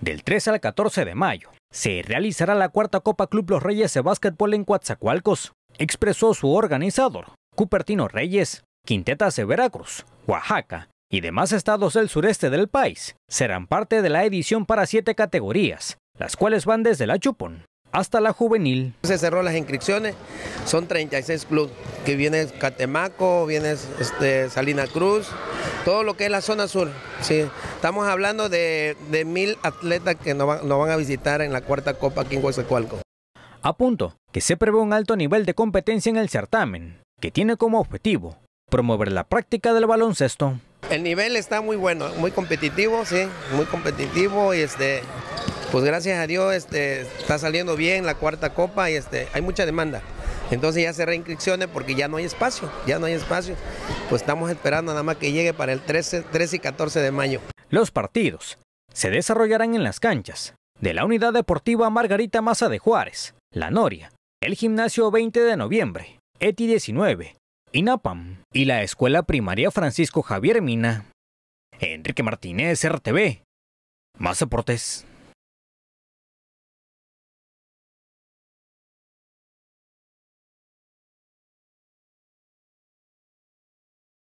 Del 13 al 14 de mayo se realizará la cuarta Copa Club Los Reyes de Básquetbol en Coatzacoalcos, expresó su organizador, Cupertino Reyes. Quintetas de Veracruz, Oaxaca y demás estados del sureste del país serán parte de la edición para siete categorías, las cuales van desde la chupón hasta la juvenil. Se cerró las inscripciones, son 36 clubes, que viene Catemaco, viene este, Salina Cruz, todo lo que es la zona sur. Sí. Estamos hablando de, mil atletas que nos van, a visitar en la cuarta Copa aquí en Huesecualco. A punto que se prevé un alto nivel de competencia en el certamen, que tiene como objetivo promover la práctica del baloncesto. El nivel está muy bueno, muy competitivo, sí, muy competitivo y este, pues gracias a Dios este, está saliendo bien la cuarta copa y este, hay mucha demanda. Entonces ya se reinscripciones porque ya no hay espacio, ya no hay espacio. Pues estamos esperando nada más que llegue para el 13, 13 y 14 de mayo. Los partidos se desarrollarán en las canchas de la Unidad Deportiva Margarita Maza de Juárez, La Noria, el Gimnasio 20 de Noviembre, ETI 19, INAPAM y la Escuela Primaria Francisco Javier Mina. Enrique Martínez, RTV. Más deportes.